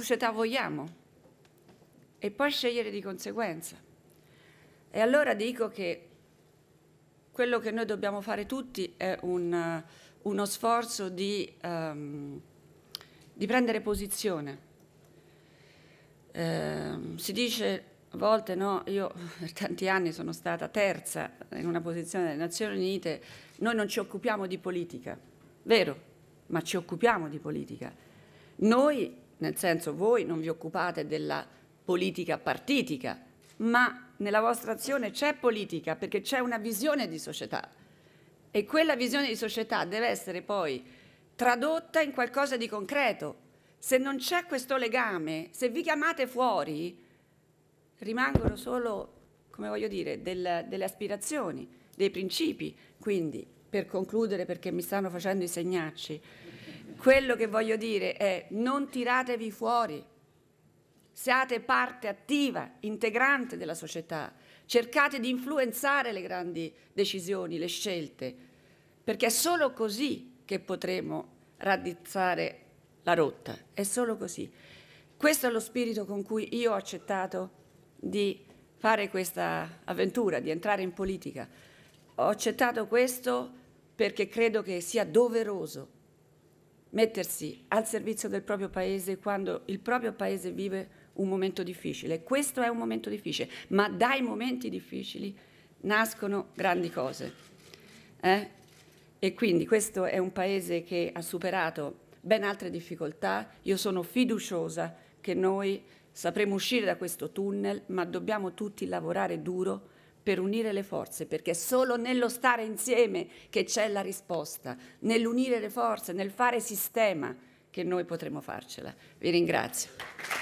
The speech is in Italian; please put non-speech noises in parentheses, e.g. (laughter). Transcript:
società vogliamo e poi scegliere di conseguenza. E allora dico che quello che noi dobbiamo fare tutti è un, eh, uno sforzo di, um, di prendere posizione. Eh, si dice a volte, no, io (laughs) per tanti anni sono stata terza in una posizione delle Nazioni Unite, noi non ci occupiamo di politica, vero, ma ci occupiamo di politica. Noi nel senso voi non vi occupate della politica partitica, ma nella vostra azione c'è politica perché c'è una visione di società e quella visione di società deve essere poi tradotta in qualcosa di concreto. Se non c'è questo legame, se vi chiamate fuori, rimangono solo, come voglio dire, del, delle aspirazioni, dei principi. Quindi, per concludere, perché mi stanno facendo i segnacci, quello che voglio dire è non tiratevi fuori, siate parte attiva, integrante della società, cercate di influenzare le grandi decisioni, le scelte, perché è solo così che potremo radizzare la rotta, è solo così. Questo è lo spirito con cui io ho accettato di fare questa avventura, di entrare in politica. Ho accettato questo perché credo che sia doveroso mettersi al servizio del proprio paese quando il proprio paese vive un momento difficile. Questo è un momento difficile, ma dai momenti difficili nascono grandi cose. Eh? E quindi questo è un paese che ha superato ben altre difficoltà. Io sono fiduciosa che noi sapremo uscire da questo tunnel, ma dobbiamo tutti lavorare duro per unire le forze, perché è solo nello stare insieme che c'è la risposta, nell'unire le forze, nel fare sistema che noi potremo farcela. Vi ringrazio.